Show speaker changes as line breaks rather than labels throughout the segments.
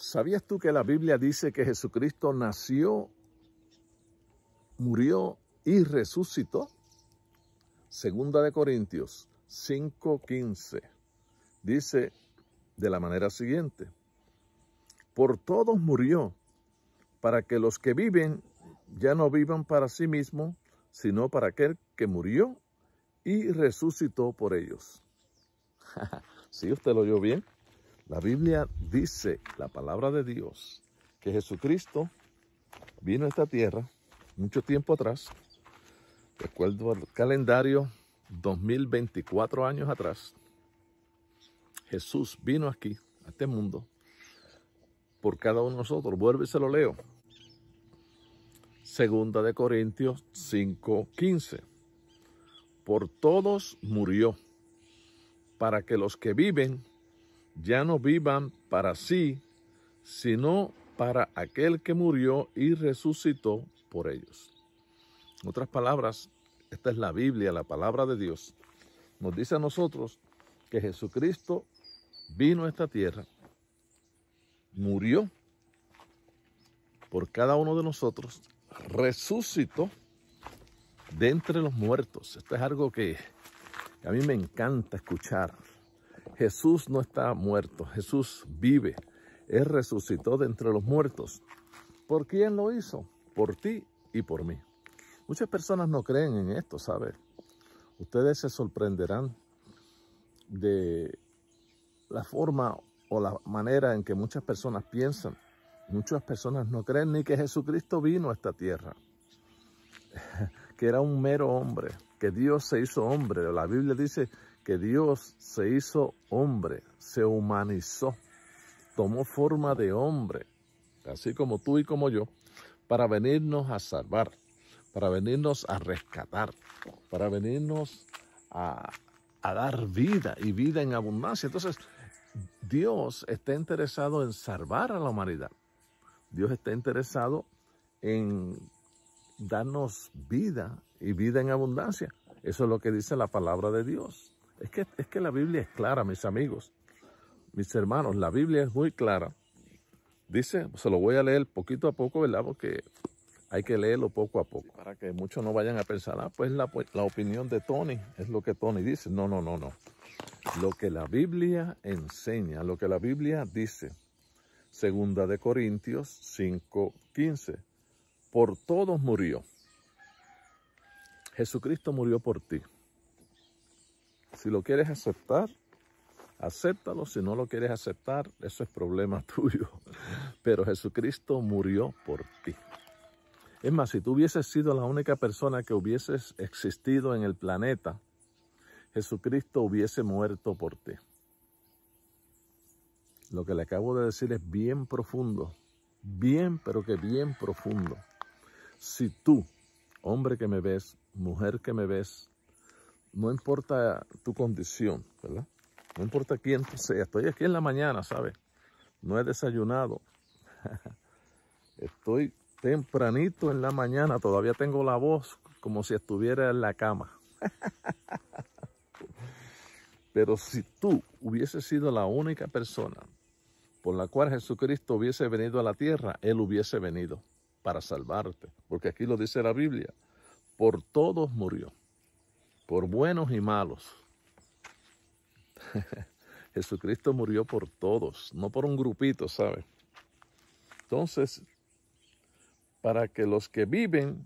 ¿Sabías tú que la Biblia dice que Jesucristo nació, murió y resucitó? Segunda de Corintios 5:15 dice de la manera siguiente: Por todos murió, para que los que viven ya no vivan para sí mismos, sino para aquel que murió y resucitó por ellos. si usted lo oyó bien. La Biblia dice, la palabra de Dios, que Jesucristo vino a esta tierra mucho tiempo atrás, de acuerdo al calendario 2024 años atrás, Jesús vino aquí, a este mundo, por cada uno de nosotros. Vuelve y se lo leo. Segunda de Corintios 5:15. Por todos murió, para que los que viven ya no vivan para sí, sino para aquel que murió y resucitó por ellos. En otras palabras, esta es la Biblia, la palabra de Dios. Nos dice a nosotros que Jesucristo vino a esta tierra, murió por cada uno de nosotros, resucitó de entre los muertos. Esto es algo que, que a mí me encanta escuchar Jesús no está muerto, Jesús vive. Él resucitó de entre los muertos. ¿Por quién lo hizo? Por ti y por mí. Muchas personas no creen en esto, ¿sabes? Ustedes se sorprenderán de la forma o la manera en que muchas personas piensan. Muchas personas no creen ni que Jesucristo vino a esta tierra, que era un mero hombre, que Dios se hizo hombre. La Biblia dice que Dios se hizo hombre, se humanizó, tomó forma de hombre, así como tú y como yo, para venirnos a salvar, para venirnos a rescatar, para venirnos a, dar vida y vida en abundancia. Entonces, Dios está interesado en salvar a la humanidad. Dios está interesado en darnos vida y vida en abundancia. Eso es lo que dice la palabra de Dios. Es que, la Biblia es clara, mis amigos, mis hermanos, la Biblia es muy clara. Dice, se lo voy a leer poquito a poco, ¿verdad? Porque hay que leerlo poco a poco, para que muchos no vayan a pensar, ah, pues la, pues, la opinión de Tony es lo que Tony dice. No, no, no, no. Lo que la Biblia enseña, lo que la Biblia dice. Segunda de Corintios 5:15. Por todos murió. Jesucristo murió por ti. Si lo quieres aceptar, acéptalo. Si no lo quieres aceptar, eso es problema tuyo. Pero Jesucristo murió por ti. Es más, si tú hubieses sido la única persona que hubieses existido en el planeta, Jesucristo hubiese muerto por ti. Lo que le acabo de decir es bien profundo, bien, pero que bien profundo. Si tú, hombre que me ves, mujer que me ves, no importa tu condición, ¿verdad? No importa quién tú seas. Estoy aquí en la mañana, ¿sabes? No he desayunado. Estoy tempranito en la mañana. Todavía tengo la voz como si estuviera en la cama. Pero si tú hubieses sido la única persona por la cual Jesucristo hubiese venido a la tierra, Él hubiese venido para salvarte. Porque aquí lo dice la Biblia. Por todos murió por buenos y malos. Jesucristo murió por todos, no por un grupito, ¿sabe? Entonces, para que los que viven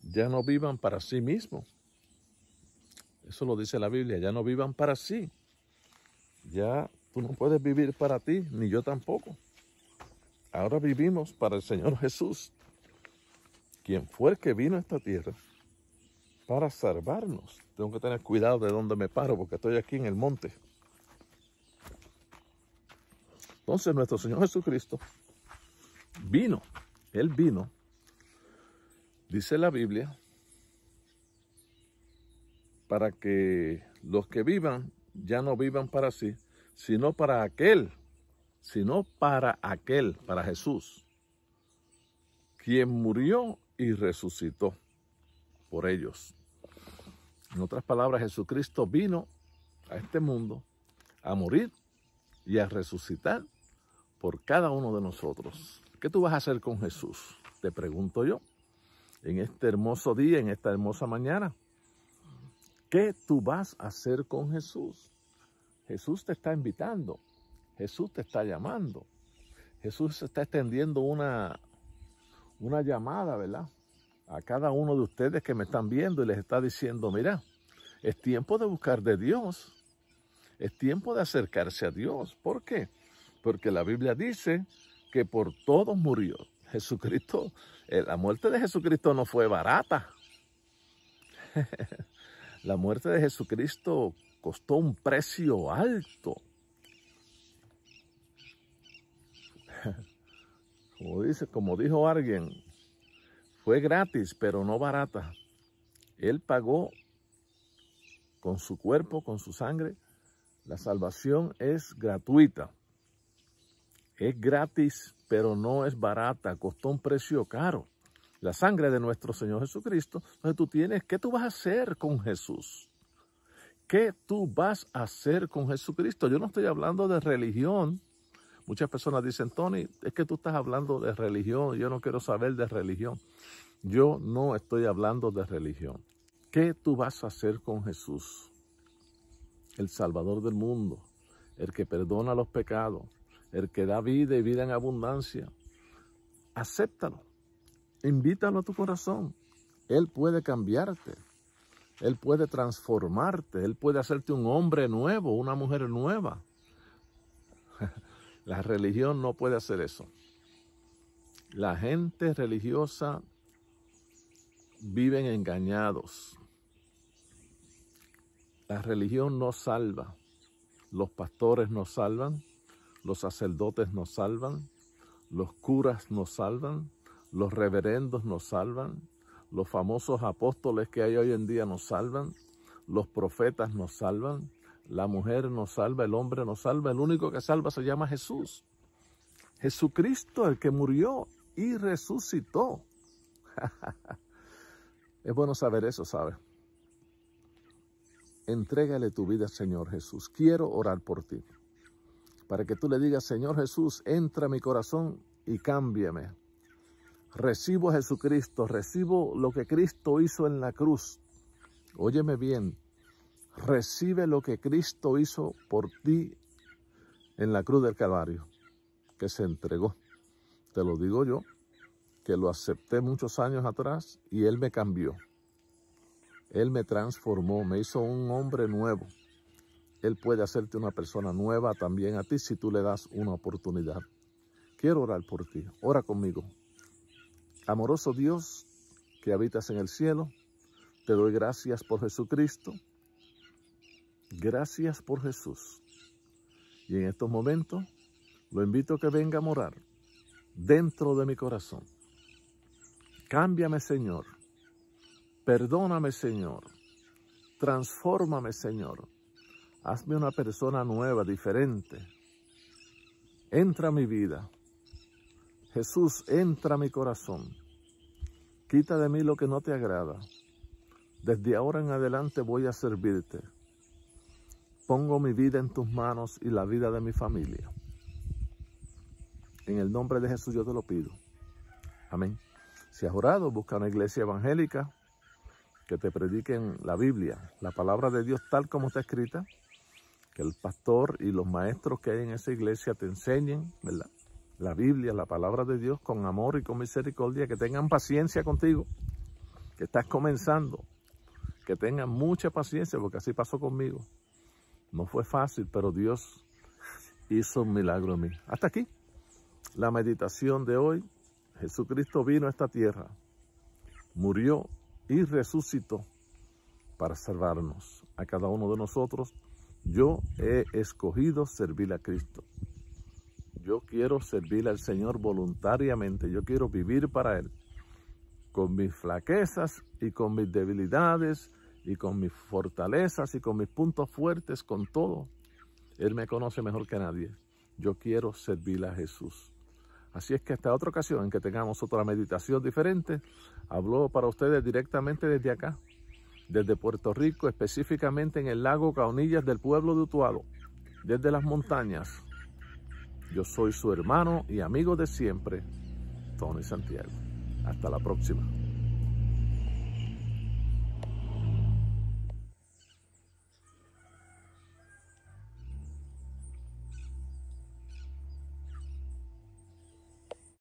ya no vivan para sí mismos. Eso lo dice la Biblia, ya no vivan para sí. Ya tú no puedes vivir para ti, ni yo tampoco. Ahora vivimos para el Señor Jesús, quien fue el que vino a esta tierra para salvarnos. Tengo que tener cuidado de dónde me paro porque estoy aquí en el monte. Entonces nuestro Señor Jesucristo vino, Él vino, dice la Biblia, para que los que vivan ya no vivan para sí, sino para aquel, sino para aquel, para Jesús, quien murió y resucitó por ellos. En otras palabras, Jesucristo vino a este mundo a morir y a resucitar por cada uno de nosotros. ¿Qué tú vas a hacer con Jesús? Te pregunto yo, en este hermoso día, en esta hermosa mañana. ¿Qué tú vas a hacer con Jesús? Jesús te está invitando, Jesús te está llamando, Jesús está extendiendo una, una llamada, ¿verdad? a cada uno de ustedes que me están viendo y les está diciendo, mira, es tiempo de buscar de Dios, es tiempo de acercarse a Dios. ¿Por qué? Porque la Biblia dice que por todos murió. Jesucristo, eh, la muerte de Jesucristo no fue barata. la muerte de Jesucristo costó un precio alto. Como dice, como dijo alguien, fue gratis, pero no barata. Él pagó con su cuerpo, con su sangre. La salvación es gratuita. Es gratis, pero no es barata. Costó un precio caro. La sangre de nuestro Señor Jesucristo. Entonces tú tienes, ¿qué tú vas a hacer con Jesús? ¿Qué tú vas a hacer con Jesucristo? Yo no estoy hablando de religión. Muchas personas dicen, Tony, es que tú estás hablando de religión, yo no quiero saber de religión. Yo no estoy hablando de religión. ¿Qué tú vas a hacer con Jesús? El Salvador del mundo, el que perdona los pecados, el que da vida y vida en abundancia. Acéptalo, invítalo a tu corazón. Él puede cambiarte, Él puede transformarte, Él puede hacerte un hombre nuevo, una mujer nueva. La religión no puede hacer eso. La gente religiosa viven engañados. La religión no salva. Los pastores no salvan, los sacerdotes no salvan, los curas no salvan, los reverendos no salvan, los famosos apóstoles que hay hoy en día nos salvan, los profetas nos salvan, la mujer nos salva, el hombre nos salva, el único que salva se llama Jesús. Jesucristo, el que murió y resucitó. es bueno saber eso, ¿sabes? Entrégale tu vida, Señor Jesús. Quiero orar por ti. Para que tú le digas, Señor Jesús, entra a mi corazón y cámbiame. Recibo a Jesucristo, recibo lo que Cristo hizo en la cruz. Óyeme bien, Recibe lo que Cristo hizo por ti en la cruz del Calvario, que se entregó. Te lo digo yo, que lo acepté muchos años atrás y Él me cambió. Él me transformó, me hizo un hombre nuevo. Él puede hacerte una persona nueva también a ti si tú le das una oportunidad. Quiero orar por ti. Ora conmigo. Amoroso Dios que habitas en el cielo, te doy gracias por Jesucristo Gracias por Jesús. Y en estos momentos lo invito a que venga a morar dentro de mi corazón. Cámbiame, Señor. Perdóname, Señor. Transfórmame, Señor. Hazme una persona nueva, diferente. Entra a mi vida. Jesús, entra a mi corazón. Quita de mí lo que no te agrada. Desde ahora en adelante voy a servirte pongo mi vida en tus manos y la vida de mi familia. En el nombre de Jesús yo te lo pido. Amén. Si has orado, busca una iglesia evangélica que te prediquen la Biblia, la palabra de Dios tal como está escrita, que el pastor y los maestros que hay en esa iglesia te enseñen, La Biblia, la palabra de Dios con amor y con misericordia, que tengan paciencia contigo, que estás comenzando, que tengan mucha paciencia, porque así pasó conmigo. No fue fácil, pero Dios hizo un milagro en mí. Hasta aquí la meditación de hoy. Jesucristo vino a esta tierra, murió y resucitó para salvarnos a cada uno de nosotros. Yo he escogido servir a Cristo. Yo quiero servir al Señor voluntariamente. Yo quiero vivir para Él. Con mis flaquezas y con mis debilidades y con mis fortalezas y con mis puntos fuertes, con todo. Él me conoce mejor que nadie. Yo quiero servir a Jesús. Así es que hasta otra ocasión en que tengamos otra meditación diferente, hablo para ustedes directamente desde acá, desde Puerto Rico, específicamente en el lago Caonillas del pueblo de Utuado, desde las montañas. Yo soy su hermano y amigo de siempre, Tony Santiago. Hasta la próxima.